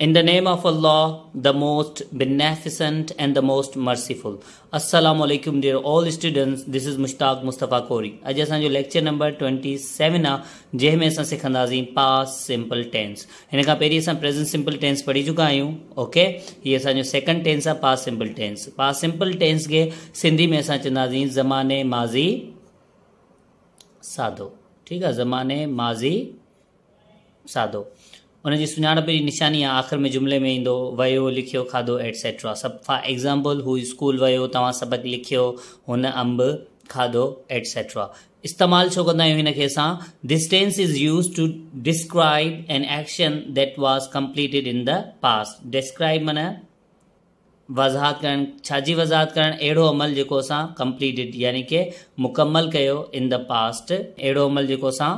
In the name of Allah, the most beneficent and the most merciful. Assalamu alaikum dear all students. This is Mushtaq Mustafa Kori. Aj jo lecture number 27 a jeh mein asan sikhandazi past simple tense. Hine ka pehri asan present simple tense padhi chuka ayu. Okay? Ye asan jo second tense a past simple tense. Past simple tense ge sindhi mein asan chandazi zamane maazi sadho. Thik ha? Zamane maazi sadho. उन जी सुञाणप जी निशानी आहे आख़िर में जुमिले में ईंदो वियो लिखियो खाधो एटसेट्रा सभु फॉर एग्ज़ाम्पल हू स्कूल वियो तव्हां सबक़ु लिखियो हुन अंब खाधो एटसेट्रा इस्तेमालु छो कंदा आहियूं हिनखे असां distance is use to describe an action that was completed in the past describe माना वज़ाहत करणु छाजी वज़ाहत करणु अहिड़ो अमल जेको असां कम्प्लीटिड यानी की मुकमल कयो इन द पास्ट अहिड़ो अमल जेको असां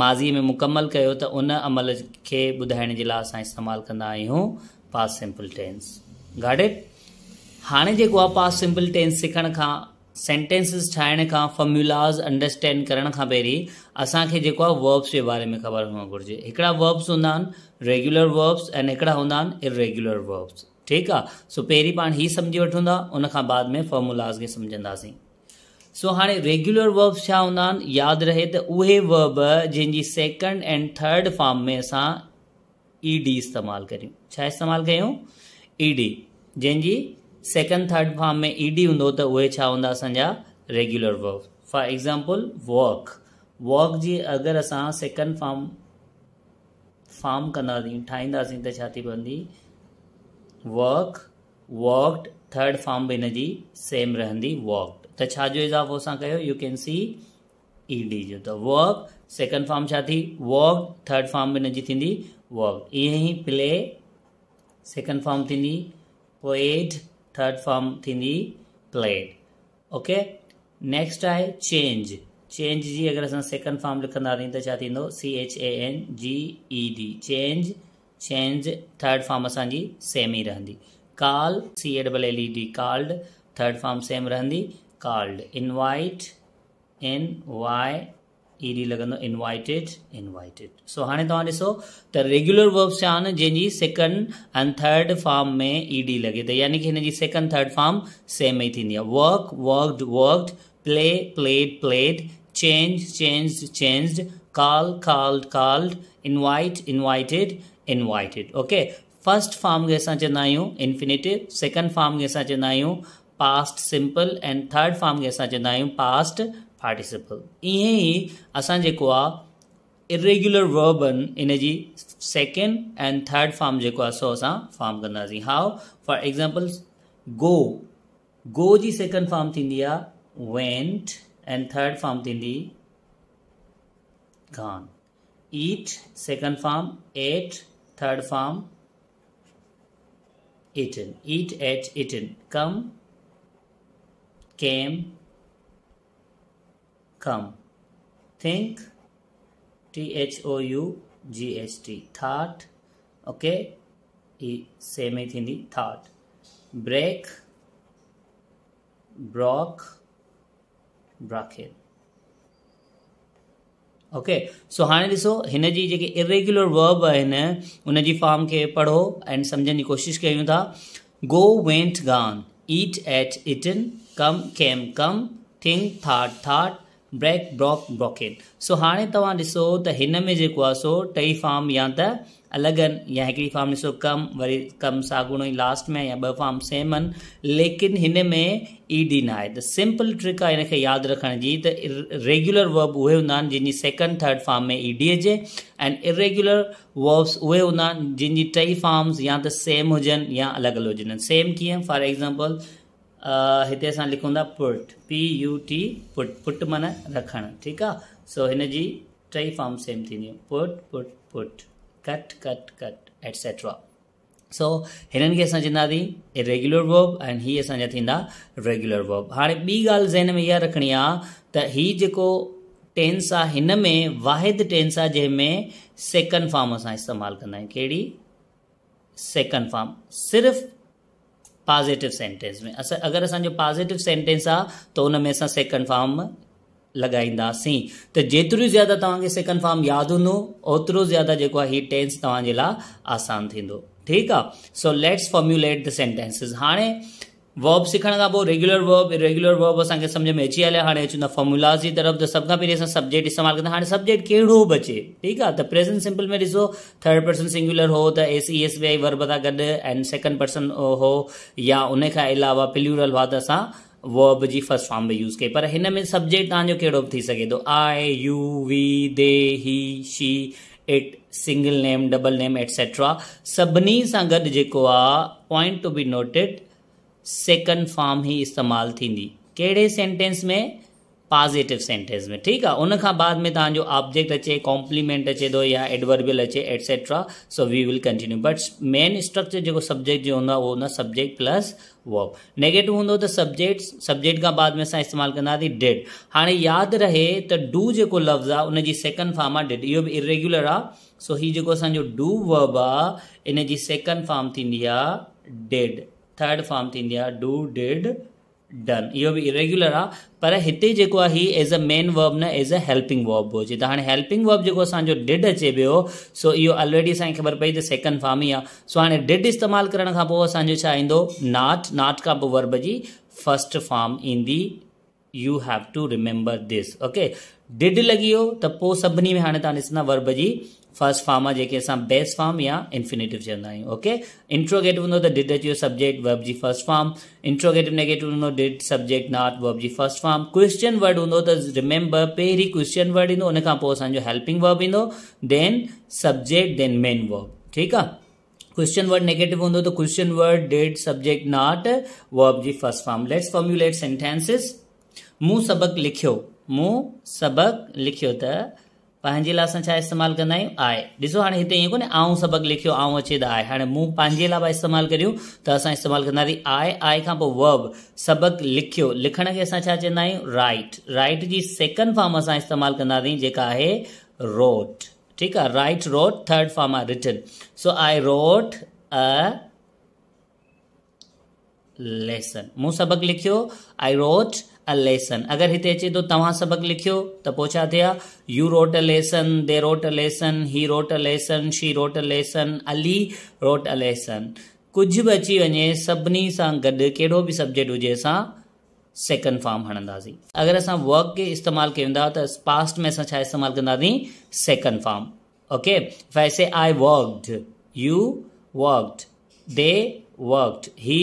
माज़ी में मुकमल कयो त उन अमल खे ॿुधाइण जे लाइ असां इस्तेमालु कंदा आहियूं पास सिंपल टेंस गाॾे हाणे जेको आहे पास सिंपल टेंस सिखण खां सेंटेंसिस ठाहिण खां फॉर्म्यूलाज अंडरस्टैंड करण खां पहिरीं असांखे जेको आहे वर्ब्स जे बारे में ख़बर हुअणु घुरिजे हिकिड़ा वर्ब्स हूंदा आहिनि रेग्युलर वर्ब्स ऐं हिकिड़ा हूंदा आहिनि इरेग्युलर वर्ब्स ठीकु आहे सो पहिरीं पाण हीउ सम्झी वठूं था उन खां बाद में फॉर्मूलाज़ खे सम्झंदासीं सो हाणे रेग्युलर वर्ब्स छा हूंदा आहिनि यादि रहे त उहे वर्ब जंहिंजी सैकंड एंड थर्ड फार्म में असां ईडी इस्तेमालु कयूं छा इस्तेमालु कयूं ईडी जंहिंजी सैकिंड थर्ड फार्म में ईडी हूंदो त उहे छा हूंदा असांजा regular verb for example walk walk जी अगरि असां सेकंड फार्म फार्म कंदासीं ठाहींदासीं त छा थी पवंदी वॉक वॉक थर्ड फार्म बि हिन जी सेम रहंदी वॉक त छाजो इज़ाफ़ो असां कयो you can see E D जो त वॉव सेकिंड फॉर्म छा थी वॉब थर्ड फॉर्म में हिनजी थींदी वॉब ईअं ई प्ले सेकिंड फॉर्म थींदी पोएट थर्ड फॉर्म थींदी प्लेड ओके नेक्स्ट आहे चेंज चेंज जी अगरि असां सेकिंड फार्म लिखंदासीं त छा थींदो C H A N G E D change change third form असांजी सेम ई रहंदी call C A double L E D called third form same रहंदी called invite in y ed lagando invited invited so हाणे तव्हां ॾिसो त regular verbs छा आहिनि सेकंड एंड थर्ड फॉर्म में ईडी लगे त यानी कि हिन सेकंड थर्ड फॉर्म सेम ही थींदी work worked worked play played played change change changed call called called invite invited invited okay first form के असां चवंदा आहियूं इन्फिनेटिव सेकंड फॉर्म के असां चवंदा आहियूं past simple and third form खे असां चवंदा आहियूं पास्ट पार्टिसिपल ईअं ई असां जेको आहे इरेग्युलर वर्ब आहिनि इन जी सेकेंड एंड थर्ड फॉर्म जेको आहे सो असां फॉर्म कंदासीं हाउ फॉर एक्ज़ाम्पल गो गो जी सेकेंड फॉर्म थींदी आहे एंड थर्ड फॉर्म थींदी gone eat second form ate third form eaten eat ate eaten come came, come. Think, T H O U G S T. Thought, okay, e, same as Hindi, thought. Break, broke, bracket. Okay so हाणे ॾिसो हिन जी जेके irregular verb आहिनि उन जी form खे पढ़ो ऐं सम्झण जी कोशिशि कयूं था go went gone eat at eaten, come came come, think thought thought, break broke broken so हाँ तव्हां ॾिसो त में जेको सो टई फार्म या तो अलॻि आहिनि या एक फार्म ॾिसो कमु वरी कमु साॻुणो लास्ट में या ॿ फार्म सेम लेकिन हिन में ई डी न सिंपल ट्रिक आहे हिनखे यादि रखण जी रेगुलर वर्ब उ हूंदा आहिनि जंहिंजी सेकंड थर्ड फार्म में ईडी डी एंड ऐं इरेगुलर वर्ब्स उहे हूंदा टई फार्म्स या तो सेम हुजनि या अलॻि अलॻि हुजनि सेम कि फॉर एग्ज़ाम्पल हिते असां लिखूं था put P U T put put माना रखणु ठीकु आहे सो हिन जी टई फॉर्म सेम थींदियूं put put put cut cut cut etcetera so हिननि खे असां चवंदासीं रेगुलर वर्ब ऐं हीअ असांजा थींदा रेगुलर वर्ब हाणे ॿी ॻाल्हि ज़हन में इहा रखणी आहे त हीउ जेको टेंस आहे हिन में वाहिद टेंस आहे जंहिंमें सेकंड फॉर्म असां इस्तेमालु कंदा आहियूं कहिड़ी सेकंड फॉर्म सिर्फ़ु पॉज़िटिव सेंटेंस में असां अगरि असांजो पॉज़िटिव सेंटेंस आहे त उन में असां सेकंड फॉर्म लॻाईंदासीं त जेतिरो ज़्यादा तव्हांखे सेकंड फॉर्म यादि हूंदो ओतिरो ज़्यादा जेको आहे हीउ टेंस तव्हांजे लाइ आसानु थींदो ठीकु आहे so let's formulate the sentences हाणे वर्ब सिखण खां पोइ रेगुलर वर्ब रेगुलर वर्ब असांखे सम्झ में अची आलिया हाणे अचनि था फॉर्मुलास जी तरफ़ त सभ खां पहिरीं असां सब्जेक्ट इस्तेमालु कंदा हाणे सब्जेक्ट कहिड़ो बचे अचे ठीकु आहे त प्रेसेंट सिम्पल में ॾिसो थर्ड पर्सन सिंगुलर हो त S E S B I verb था गॾु एंड सेकंड पर्सन हो या उन खां अलावा प्ल्यूरल हुआ त असां वर्ब जी फर्स्ट फॉर्म में यूज़ कई पर हिन में सब्जेक्ट तव्हांजो कहिड़ो बि थी सघे थो I U we they he she it single name double name etcetera सभिनी सां गॾु जेको आहे point to be noted second form ही इस्तेमाल थी कड़े सेंटेंस में पॉज़िटिव सेंटेंस में ठीक है उनखां बाद में तव्हांजो ऑब्जेक्ट अचे कॉम्प्लीमेंट अचे तो या एडवर्बियल अचे etcetera so we will continue but main structure जो सब्जेक्ट जो होंगे आहे उहो सब्जेक्ट प्लस वर्ब नेगेटिव होंगे तो सब्जेक्ट सब्जेक्ट खां बाद में असां इस्तेमालु कंदासीं डिड हाणे रहे तो डू जो लफ़्ज़ आहे उनजी सेकंड फॉर्म आहे डिड इहो बि इरेगुलर आहे सो हीउ जेको असांजो डू वर्ब आ इन जी सेकंड फॉर्म थींदी आहे थर्ड फॉर्म थींदी आहे डू डिड डन इहो बि इरेग्युलर आहे पर हिते जेको आहे ही ऐज़ अ मेन वर्ब न एज़ अ हेल्पिंग वर्ब बि हुजे त हाणे हेल्पिंग वर्ब जेको असांजो डिड अचे पियो सो इहो ऑलरेडी असांखे ख़बर पई त सैक फॉर्म ई आहे सो हाणे डिड इस्तेमालु करण खां पोइ असांजो छा ईंदो नाट नाट खां पोइ वर्ब जी फस्ट फॉर्म ईंदी you have to remember this okay did लगी हो तो पोइ सभिनी में हाँ तव्हां ॾिसंदा वर्ब जी फर्स्ट फॉर्म आहे बेस्ट फॉर्म या इन्फिनेटिव चवंदा आहियूं ओके इंट्रोगेटिव हूंदो डिड अची सब्जेक्ट वर्ब जी फर्स्ट फॉर्म इंट्रोगेटिव नेगेटिव हूंदो डिड सब्जेक्ट नॉट वर्ब जी फर्स्ट फॉर्म क्वेश्चन वर्ड हूंदो त रिमेंबर पेरी क्वेश्चन वर्ड ईंदो उनखां हेल्पिंग वर्ब ईंदो then subject then main verb ठीक है क्वेश्चन वर्ड नेगेटिव हूंदो त question word did subject not verb जी first form let's formulate sentences मु सबक लिखियो मु सबक लिखियो त पंहिंजे लाइ असां छा इस्तेमालु कंदा आहियूं आहे ॾिसो हाणे हिते ईअं कोन्हे आऊं अचे तो आहे हाँ मूं पंहिंजे लाइ बि इस्तेमालु करियूं त असां इस्तेमालु कंदासीं आहे आहे खां पोइ लिखण के असां छा चवंदा आहियूं राइट राइट जी सेकंड फॉर्म असां इस्तेमालु कंदासीं जेका आहे रोट ठीक आहे राइट रोट थर्ड फॉर्म आ written so I wrote a lesson मूं सबक़ु लिखियो आई रोट अ लेसन अगरि हिते अचे तो तव्हां सबक लिखो तो थिया you wrote a lesson they wrote a lesson he wrote a lesson she wrote a lesson Ali रोट अ लेसन कुझु बि अची वञे सभिनी सां गॾु कहिड़ो सब्जेक्ट हुए असां सेकंड फॉर्म हणंदासीं अगरि असां वर्क खे इस्तेमालु कयूं था पास्ट में इस्तेमाल छा इस्तेमालु सेकंड फॉर्म ओके वैसे I worked you worked they worked he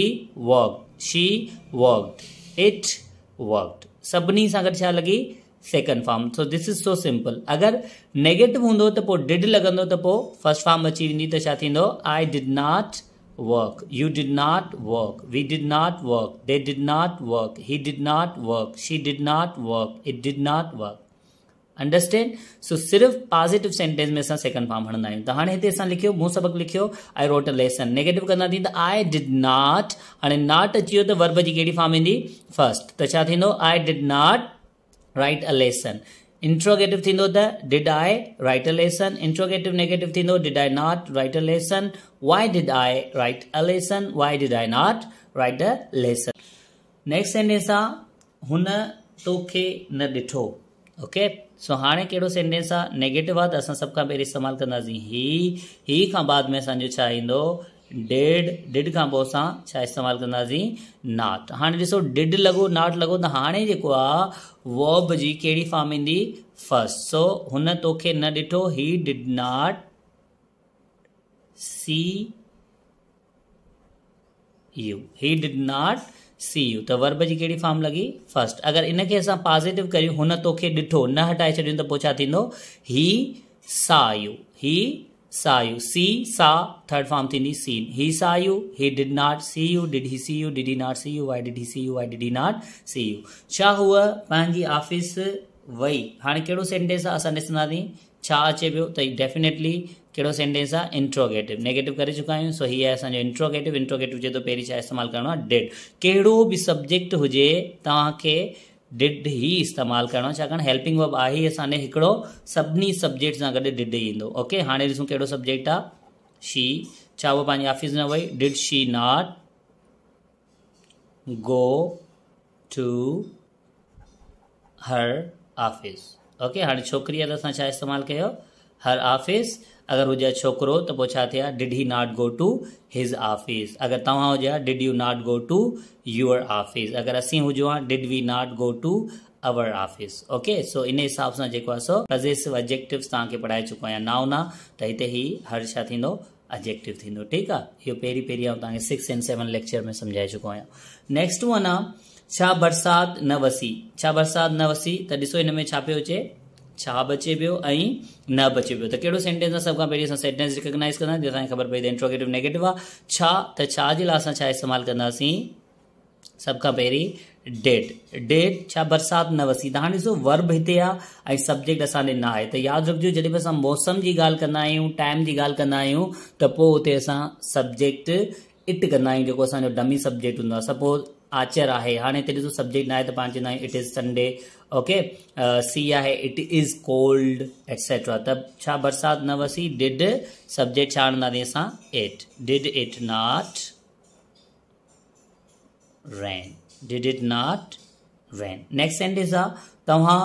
worked she worked it worked सभी सागत लगी second form so this is so simple अगर नेगेटिव हों तो डिड लग तो फर्स्ट फॉर्म अची वी तो I did not work you did not work we did not work they did not work he did not work she did not work it did not work understand so सिर्फ़ positive sentence में second form हणंदा आहियूं त हाणे हिते लिखियो मूं सबक लिखियो आई रोट अ लेसन नेगेटिव कंदासीं त आई डिड नॉट हाणे नॉट अची वियो त वर्ब जी कहिड़ी फॉर्म ईंदी फर्स्ट त छा थींदो I did not write a lesson interrogative थींदो त did I write a lesson interrogative negative थींदो did did did I I I not not write write write a a a lesson lesson lesson next sentence हुन तोखे न ॾिठो okay so हाणे कहिड़ो sentence आहे नेगेटिव आहे त असां सभ खां पहिरीं इस्तेमालु कंदासीं ही हीउ खां बाद में असांजो छा ईंदो डेड डिड खां पोइ असां छा इस्तेमालु कंदासीं नाट हाणे ॾिसो डिड लॻो नाट लॻो त हाणे जेको आहे वॉब जी कहिड़ी फार्म ईंदी फस सो हुन तोखे न ॾिठो he did not see you he did not see you त वर्ब जी कहिड़ी फॉर्म लॻी फस्ट अगरि इनखे असां पॉज़िटिव कयूं हुन तोखे ॾिठो न हटाए छॾियूं त पोइ छा थींदो he saw you he saw you see saw third form थींदी seen he saw you he did not see you did did he see you he not see you why did he see you why did he not see you छा हूअ पंहिंजी office वई हाणे कहिड़ो sentence आहे असां ॾिसंदासीं छा अचे पियो त डैफिनेटली कहिड़ो सेंटेंस आहे इंट्रोगेटिव नेगेटिव करे चुका आहियूं सो हीअ असांजो इंट्रोगेटिव इंट्रोगेटिव हुजे त पहिरीं छा इस्तेमालु करिणो आहे डिड कहिड़ो बि सब्जेक्ट हुजे तव्हांखे डिड ई इस्तेमालु करिणो आहे छाकाणि हेल्पिंग वब आहे ई असां हिकिड़ो सभिनी सब्जेक्ट सां गॾु डिड ईंदो ओके हाणे ॾिसूं कहिड़ो सब्जेक्ट आहे शी छा उहो पंहिंजी ऑफिस न वई did she not go to her okay हाणे छोकिरीअ त असां छा इस्तेमालु कयो हर ऑफिस अगरि हुजे छोकिरो त पोइ छा थियो आहे did he not go to his office अगरि तव्हां हुजो did you not go to your office अगरि असीं हुजूं did we not go to our office okay so इन हिसाब सां जेको आहे सो प्रज़ेसिव ऑबजेक्टिव तव्हांखे पढ़ाए चुको आहियां नओ ना त हिते ई हर छा अब्जेक्टिव थींदो ठीकु आहे इहो पहिरीं पहिरीं सिक्स एंड सेवन लेक्चर में सम्झाए चुको आहियां नेक्स्ट वन माना छा बरसाति न वसी छा बरसाति न वसी त ॾिसो हिन में छा पियो अचे छा बचे पियो ऐं न बचे पियो त कहिड़ो सेंटेंस आहे सभ खां पहिरीं असां सेंटेंस रिकॉगनाइज़ कंदासीं ख़बर पई त इंट्रोगेटिव नेगेटिव आहे छा त छाजे लाइ असां छा इस्तेमालु कंदासीं सभ खां पहिरीं डेट डेट छा बरसाति न वसी त हाणे ॾिसो वर्ब हिते आहे ऐं सब्जेक्ट असां ॾे न आहे त यादि रखिजो जॾहिं बि असां मौसम जी ॻाल्हि कंदा आहियूं टाइम जी ॻाल्हि कंदा आहियूं त पोइ हुते असां सब्जेक्ट इट कंदा आहियूं जेको असांजो डमी सब्जेक्ट हूंदो आहे सपोज़ आचर आहे हाणे हिते ॾिसो सब्जेक्ट न आहे त पाण चवंदा आहियूं it is Sunday okay see आहे इट इज़ कोल्ड एटसेट्रा त छा बरसाति न वसी डिड सब्जेक्ट छा असां it did it not rain did it not rain next sentence आहे तव्हां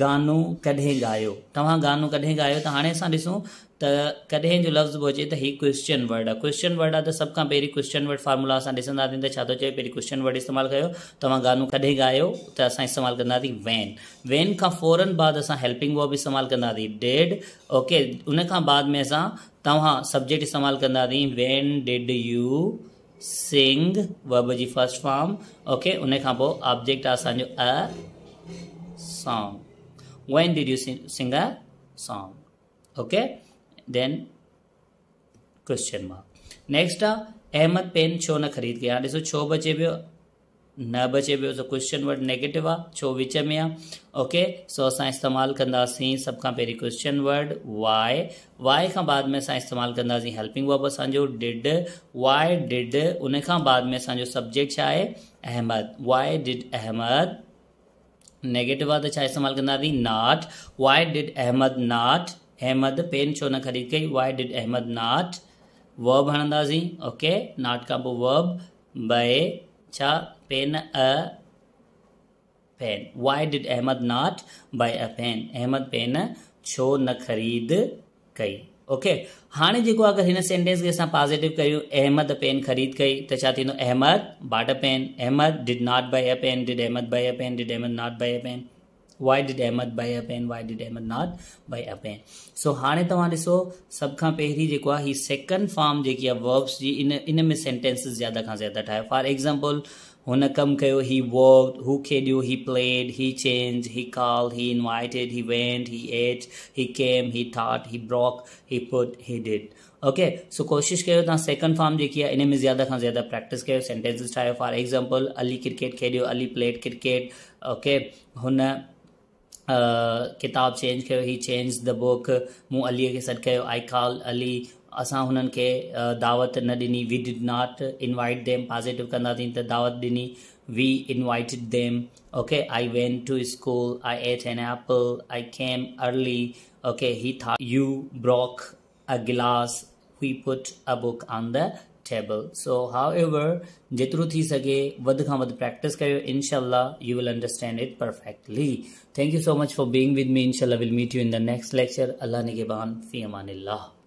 गानो कॾहिं गायो तव्हां गानो कॾहिं ॻायो त हाणे असां ॾिसूं त कॾहिं जो लफ़्ज़ बि हुजे त हीउ क्वेश्चन वर्ड आहे क्वेश्चन वर्ड आहे त सभ खां पहिरीं क्वेश्चन वर्ड फॉर्मुला असां ॾिसंदासीं त छा थो चए पहिरीं क्वेश्चन वर्ड इस्तेमालु कयो तव्हां गानो कॾहिं गायो त असां इस्तेमालु कंदासीं वैन वैन खां फोरन बाद असां हेल्पिंग बॉ इस्तेमालु कंदासीं डेड ओके उन खां बाद में असां तव्हां सब्जेक्ट इस्तेमालु कंदासीं वैन यू सिंग वर्ब जी फर्स्ट फॉर्म ओके उन ऑब्जेक्ट आहे a song when did you sing a song okay then question mark next आ अहमद पेन छो न ख़रीद कयां छो बचे पियो न बचे पे सो क्वेश्चन वर्ड नेगेटिव आ छो विच में आ ओके सो अस इस्तेमाल कंदासीं सब खां पे क्वेश्चन वर्ड वाय वाय का बाद में अस इस्तेमाल कंदासीं हेल्पिंग वर्ब असो डिड वाय डिड उन बाद में असो सब्जेक्ट है Ahmad why did Ahmad negative आहे त छा not did Ahmad not Ahmad pen छो न ख़रीद कई why did Ahmad not verb हणंदी ओके नॉट का वर्ब बए pen a pen why did ahmed not buy a pen ahmed pen cho na kharid kai okay hane jeko agar in sentence ke sa positive kayo ahmed a pen kharid kai ta cha thino ahmed bought a pen ahmed did not buy a pen did ahmed buy a pen did ahmed not buy a pen why did ahmed buy a pen why did ahmed not buy a pen so hane tawa diso sab kha pehri jeko hi second form jeki verbs ji in in me sentences zyada kha zyada tha for example हुन कमु कयो ही walk हू खेॾियो he played ही change ही call ही invited he went ही एच ही केम ही थॉट ही ब्रॉक ही पुट ही डिड ओके सो कोशिशि कयो तव्हां सेकंड फॉर्म जेकी आहे इन में ज़्यादा खां ज़्यादा प्रैक्टिस कयो सेंटेंसिस ठाहियो फॉर एग्ज़ाम्पल अली क्रिकेट खेॾियो अली प्लेड क्रिकेट ओके हुन किताबु चेंज कयो ही चेंज द बुक मूं अलीअ खे सॾु कयो आई कॉल अली असां हुननि खे दावत न ॾिनी we did not invite them positive कंदासीं त दावत ॾिनी we invited them okay I went to school I ate an apple I came early okay he था you broke a glass he put a book on the table so however जेतिरो थी सघे वधि खां वधि practice कयो इनशाला you will understand it perfectly thank you so much for being with me इनशाला विल मीट you in the next lecture अल्लाह निगेबान फ़ी अमान